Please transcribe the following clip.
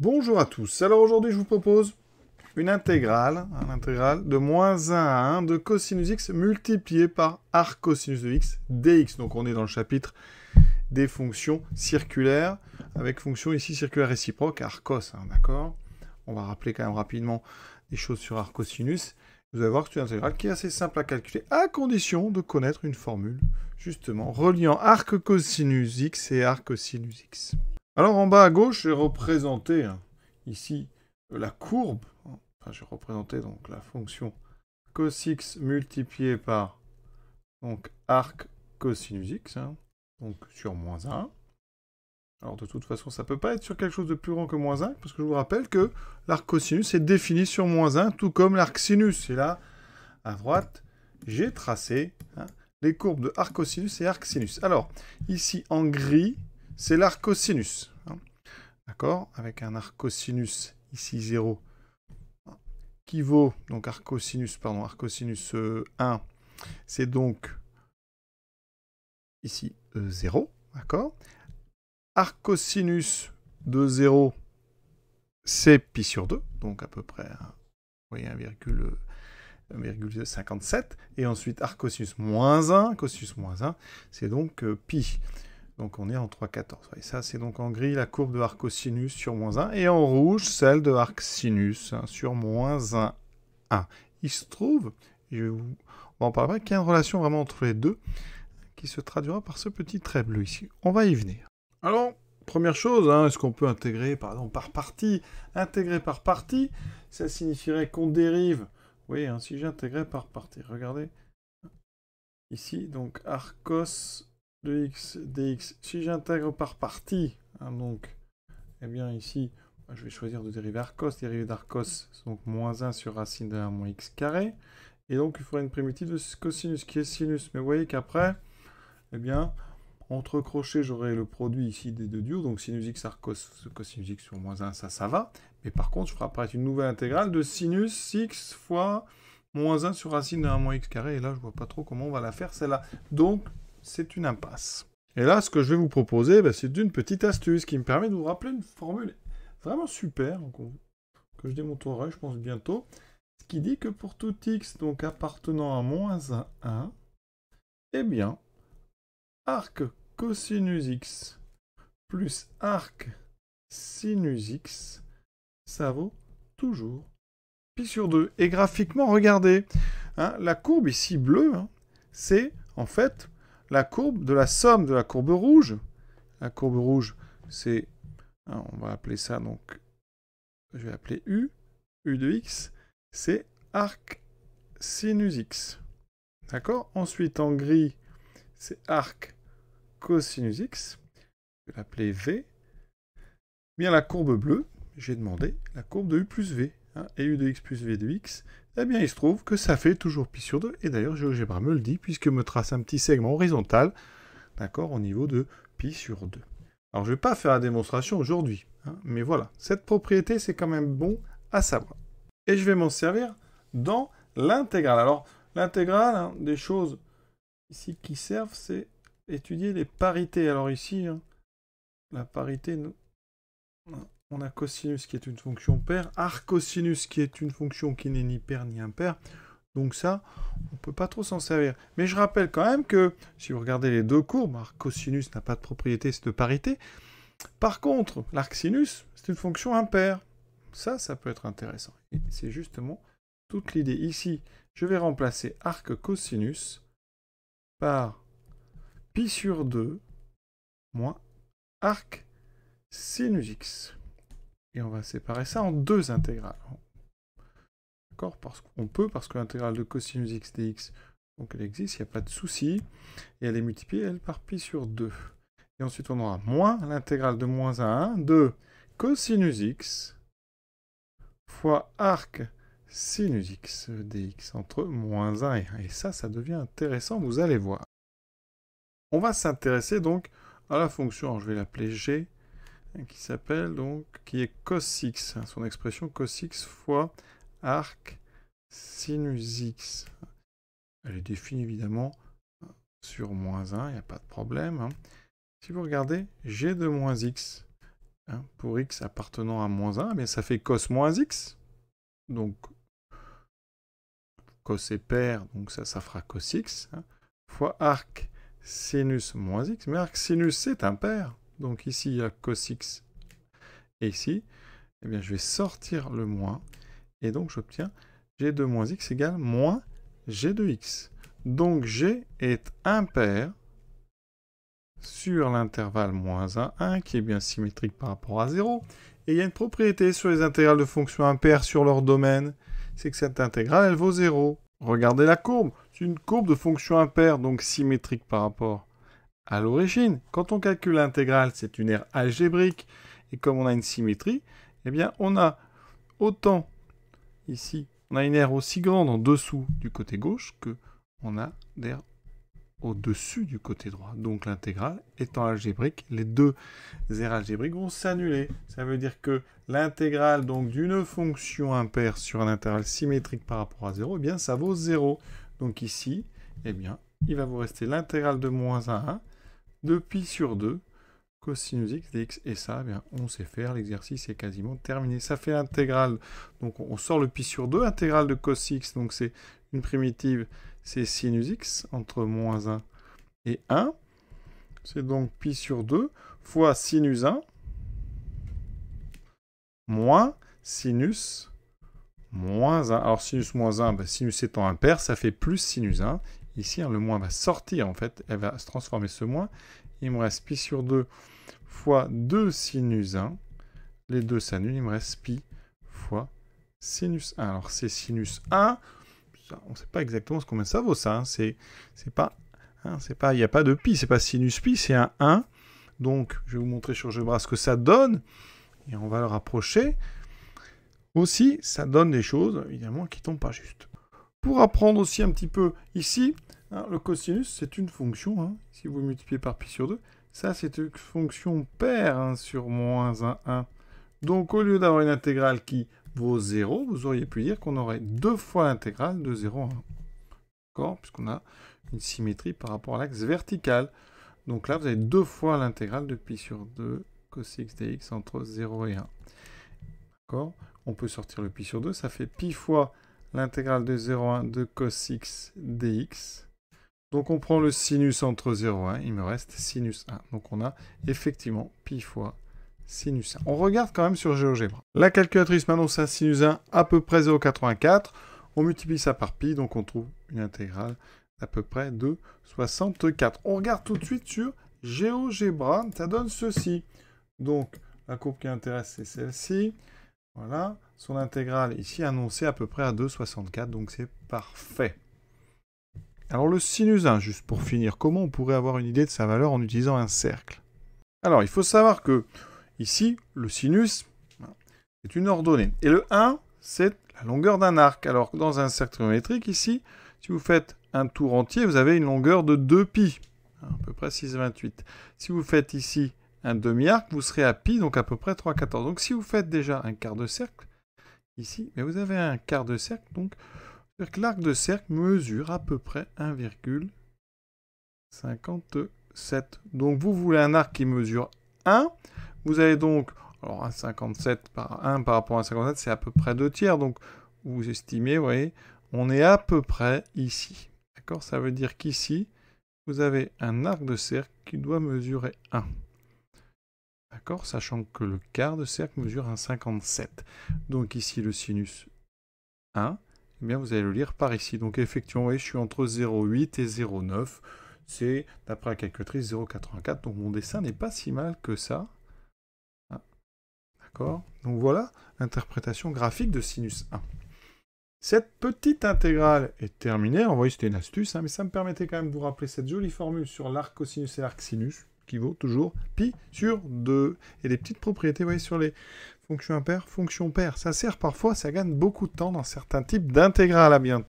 Bonjour à tous, alors aujourd'hui je vous propose une intégrale, intégrale de moins 1 à 1 de cosinus x multiplié par arc de x dx. Donc on est dans le chapitre des fonctions circulaires, avec fonction ici circulaire réciproque, arcos, hein, d'accord On va rappeler quand même rapidement des choses sur arcosinus. Vous allez voir que c'est une intégrale qui est assez simple à calculer, à condition de connaître une formule, justement, reliant arc cosinus x et arc cosinus x. Alors en bas à gauche, j'ai représenté hein, ici euh, la courbe. Enfin, j'ai représenté donc la fonction cos x multiplié par arc cosinus hein, x, donc sur moins 1. Alors de toute façon, ça ne peut pas être sur quelque chose de plus grand que moins 1, parce que je vous rappelle que l'arc cosinus est défini sur moins 1, tout comme l'arc sinus. Et là, à droite, j'ai tracé hein, les courbes de arc cosinus et arc sinus. Alors, ici en gris, c'est l'arcosinus hein. D'accord Avec un arcosinus ici 0, qui vaut, donc arc pardon, arcosinus 1, euh, c'est donc ici 0, euh, d'accord Arc de 0, c'est pi sur 2, donc à peu près, 1,57. Hein, euh, et ensuite, arcosinus moins 1, cosinus moins 1, c'est donc pi. Donc on est en 3,14. Et ça, c'est donc en gris la courbe de arc cosinus sur moins 1. Et en rouge, celle de arc sinus hein, sur moins 1, Il se trouve, je vous... en parler, qu'il y a une relation vraiment entre les deux qui se traduira par ce petit trait bleu ici. On va y venir. Alors, première chose, hein, est-ce qu'on peut intégrer par par partie Intégrer par partie, ça signifierait qu'on dérive. Oui, voyez, hein, si j'intégrais par partie, regardez. Ici, donc arcos de x dx. Si j'intègre par partie, hein, donc, eh bien ici, je vais choisir de dériver arcos. Dériver d'arcos, c'est donc moins 1 sur racine de 1 moins x carré. Et donc, il faudrait une primitive de cosinus, qui est sinus. Mais vous voyez qu'après, eh bien, entre crochets, j'aurai le produit ici des deux duos. Donc, sinus x arcos, cosinus x sur moins 1, ça, ça va. Mais par contre, je ferai apparaître une nouvelle intégrale de sinus x fois moins 1 sur racine de 1 moins x carré. Et là, je ne vois pas trop comment on va la faire, celle-là. Donc, c'est une impasse. Et là, ce que je vais vous proposer, ben, c'est une petite astuce qui me permet de vous rappeler une formule vraiment super, que je démontrerai, je pense, bientôt, ce qui dit que pour tout x donc appartenant à moins 1, 1, eh bien, arc cosinus x plus arc sinus x, ça vaut toujours pi sur 2. Et graphiquement, regardez, hein, la courbe ici bleue, hein, c'est en fait la courbe de la somme de la courbe rouge. La courbe rouge, c'est... Hein, on va appeler ça donc... Je vais appeler U. U de X, c'est arc sinus X. D'accord Ensuite, en gris, c'est arc cosinus X. Je vais l'appeler V. Bien la courbe bleue, j'ai demandé la courbe de U plus V. Hein, et u de x plus v de x, eh bien il se trouve que ça fait toujours pi sur 2, et d'ailleurs GeoGebra me le dit, puisque me trace un petit segment horizontal, d'accord, au niveau de pi sur 2. Alors je ne vais pas faire la démonstration aujourd'hui, hein, mais voilà, cette propriété c'est quand même bon à savoir. Et je vais m'en servir dans l'intégrale. Alors l'intégrale hein, des choses ici qui servent, c'est étudier les parités. Alors ici, la parité, on a cosinus qui est une fonction paire, arcosinus qui est une fonction qui n'est ni paire ni impaire. Donc ça, on ne peut pas trop s'en servir. Mais je rappelle quand même que si vous regardez les deux courbes, cosinus n'a pas de propriété de parité. Par contre, l'arc sinus, c'est une fonction impaire. Ça, ça peut être intéressant. Et c'est justement toute l'idée. Ici, je vais remplacer arc cosinus par pi sur 2 moins arc sinus x. Et on va séparer ça en deux intégrales. D'accord Parce qu'on peut, parce que l'intégrale de cosinus x dx, donc elle existe, il n'y a pas de souci. Et elle est multipliée, elle, par pi sur 2. Et ensuite, on aura moins l'intégrale de moins 1 de cosinus x fois arc sinus x dx entre moins 1 et 1. Et ça, ça devient intéressant, vous allez voir. On va s'intéresser donc à la fonction, je vais l'appeler g, qui s'appelle donc, qui est cos x, hein, son expression cos x fois arc sinus x. Elle est définie évidemment sur moins 1, il n'y a pas de problème. Hein. Si vous regardez g de moins x, hein, pour x appartenant à moins 1, mais eh ça fait cos moins x. Donc cos est pair, donc ça, ça fera cos x, fois arc sinus moins x. Mais arc sinus, c'est impair. Donc ici, il y a cos x et ici. Eh bien, je vais sortir le moins. Et donc, j'obtiens g de moins x égale moins g de x. Donc, g est impair sur l'intervalle moins 1, 1, qui est bien symétrique par rapport à 0. Et il y a une propriété sur les intégrales de fonctions impaires sur leur domaine, c'est que cette intégrale, elle vaut 0. Regardez la courbe, c'est une courbe de fonction impaire, donc symétrique par rapport à l'origine. Quand on calcule l'intégrale, c'est une aire algébrique. Et comme on a une symétrie, eh bien, on a autant ici, on a une aire aussi grande en dessous du côté gauche que on a d'air au-dessus du côté droit. Donc l'intégrale étant algébrique, les deux aires algébriques vont s'annuler. Ça veut dire que l'intégrale donc d'une fonction impaire sur un intervalle symétrique par rapport à 0, eh bien ça vaut 0. Donc ici, eh bien, il va vous rester l'intégrale de moins 1 1 de pi sur 2, cosinus x dx et ça, eh bien, on sait faire, l'exercice est quasiment terminé. Ça fait l'intégrale, donc on sort le pi sur 2, intégrale de cos x, donc c'est une primitive, c'est sinus x, entre moins 1 et 1. C'est donc pi sur 2 fois sinus 1 moins sinus moins 1. Alors sinus moins 1, bah, sinus étant impair, ça fait plus sinus 1. Ici, hein, le moins va sortir en fait, elle va se transformer ce moins. Il me reste pi sur 2 fois 2 sinus 1. Les deux s'annulent, il me reste pi fois sinus 1. Alors c'est sinus 1, on ne sait pas exactement combien ça vaut ça, hein. c'est pas... Hein, pas, il n'y a pas de pi, c'est pas sinus pi, c'est un 1. Donc, je vais vous montrer sur Gebras ce que ça donne. Et on va le rapprocher. Aussi, ça donne des choses, évidemment, qui ne tombent pas juste. Pour apprendre aussi un petit peu ici, hein, le cosinus, c'est une fonction. Hein, si vous multipliez par pi sur 2, ça, c'est une fonction paire hein, sur moins 1, 1. Donc, au lieu d'avoir une intégrale qui vaut 0, vous auriez pu dire qu'on aurait deux fois l'intégrale de 0 à 1. D'accord Puisqu'on a une symétrie par rapport à l'axe vertical. Donc là, vous avez deux fois l'intégrale de pi sur 2 cos x dx entre 0 et 1. D'accord on peut sortir le pi sur 2. Ça fait pi fois l'intégrale de 0,1 de cos x dx. Donc on prend le sinus entre 0 1. Il me reste sinus 1. Donc on a effectivement pi fois sinus 1. On regarde quand même sur géogébra. La calculatrice m'annonce un sinus 1 à peu près 0,84. On multiplie ça par pi, donc on trouve une intégrale à peu près de 64. On regarde tout de suite sur géogébra, Ça donne ceci. Donc la courbe qui intéresse, c'est celle-ci. Voilà, son intégrale ici annoncée à peu près à 2,64, donc c'est parfait. Alors le sinus 1, juste pour finir, comment on pourrait avoir une idée de sa valeur en utilisant un cercle Alors il faut savoir que ici, le sinus hein, est une ordonnée. Et le 1, c'est la longueur d'un arc. Alors dans un cercle trigonométrique, ici, si vous faites un tour entier, vous avez une longueur de 2 pi, hein, à peu près 6,28. Si vous faites ici un demi-arc, vous serez à pi, donc à peu près 3,14. Donc si vous faites déjà un quart de cercle, ici, mais vous avez un quart de cercle, donc l'arc de cercle mesure à peu près 1,57. Donc vous voulez un arc qui mesure 1, vous avez donc, alors 1,57 par 1 par rapport à 1,57, c'est à peu près 2 tiers, donc vous estimez, vous voyez, on est à peu près ici. D'accord Ça veut dire qu'ici, vous avez un arc de cercle qui doit mesurer 1. D'accord Sachant que le quart de cercle mesure 1,57. Donc ici, le sinus 1, eh bien, vous allez le lire par ici. Donc effectivement, je suis entre 0,8 et 0,9. C'est, d'après la calculatrice, 0,84. Donc mon dessin n'est pas si mal que ça. Ah, d'accord Donc voilà l'interprétation graphique de sinus 1. Cette petite intégrale est terminée. vous c'était une astuce, hein, mais ça me permettait quand même de vous rappeler cette jolie formule sur l'arc cosinus et l'arc sinus qui vaut toujours pi sur 2. Et les petites propriétés, vous voyez, sur les fonctions impaires, fonctions paires, ça sert parfois, ça gagne beaucoup de temps dans certains types d'intégrales. À bientôt.